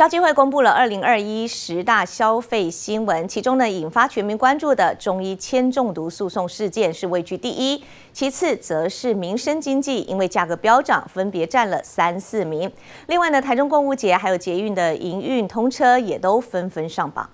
消基会公布了二零二一十大消费新闻，其中呢引发全民关注的中医铅中毒诉讼事件是位居第一，其次则是民生经济，因为价格飙涨，分别占了三四名。另外呢，台中购物节还有捷运的营运通车也都纷纷上榜。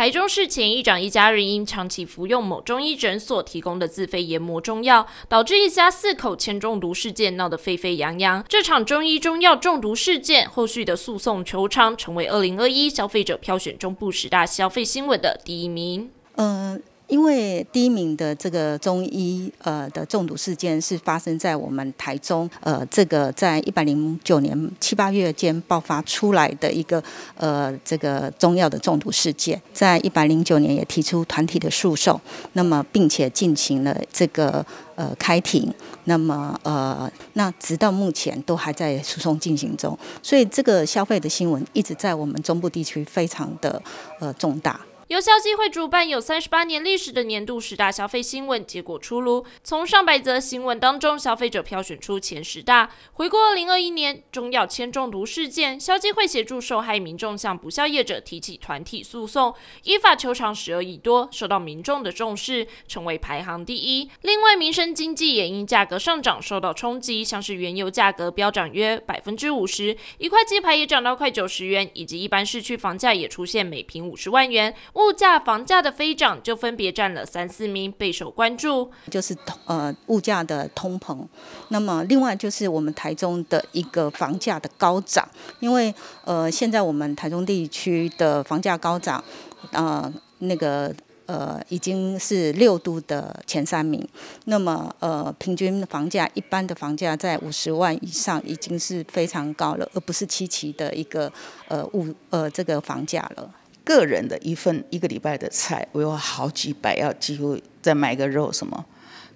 台中市前议长一家人因长期服用某中医诊所提供的自费研磨中药，导致一家四口铅中毒事件闹得沸沸扬扬。这场中医中药中毒事件后续的诉讼求偿，成为二零二一消费者挑选中部十大消费新闻的第一名。嗯。因为第一名的这个中医，呃的中毒事件是发生在我们台中，呃，这个在一百零九年七八月间爆发出来的一个，呃，这个中药的中毒事件，在一百零九年也提出团体的诉讼，那么并且进行了这个呃开庭，那么呃那直到目前都还在诉讼进行中，所以这个消费的新闻一直在我们中部地区非常的呃重大。由消基会主办有三十八年历史的年度十大消费新闻结果出炉，从上百则新闻当中，消费者票选出前十大。回顾二零二一年，中药铅中毒事件，消基会协助受害民众向不孝业者提起团体诉讼，依法求偿十二亿多，受到民众的重视，成为排行第一。另外，民生经济也因价格上涨受到冲击，像是原油价格飙涨约百分之五十，一块鸡排也涨到快九十元，以及一般市区房价也出现每平五十万元。物价、房价的飞涨就分别占了三四名，备受关注。就是呃物价的通膨，那么另外就是我们台中的一个房价的高涨。因为呃现在我们台中地区的房价高涨，呃那个呃已经是六都的前三名。那么呃平均房价，一般的房价在五十万以上，已经是非常高了，而不是七奇的一个呃物呃这个房价了。个人的一份一个礼拜的菜，我有好几百，要几乎再买个肉什么，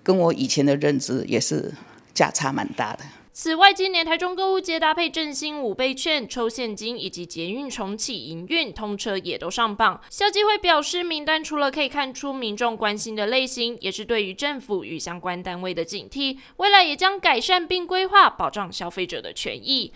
跟我以前的认知也是价差蛮大的。此外，今年台中购物节搭配振兴五倍券抽现金，以及捷运重启营运通车也都上榜。消基会表示，名单除了可以看出民众关心的类型，也是对于政府与相关单位的警惕。未来也将改善并规划，保障消费者的权益。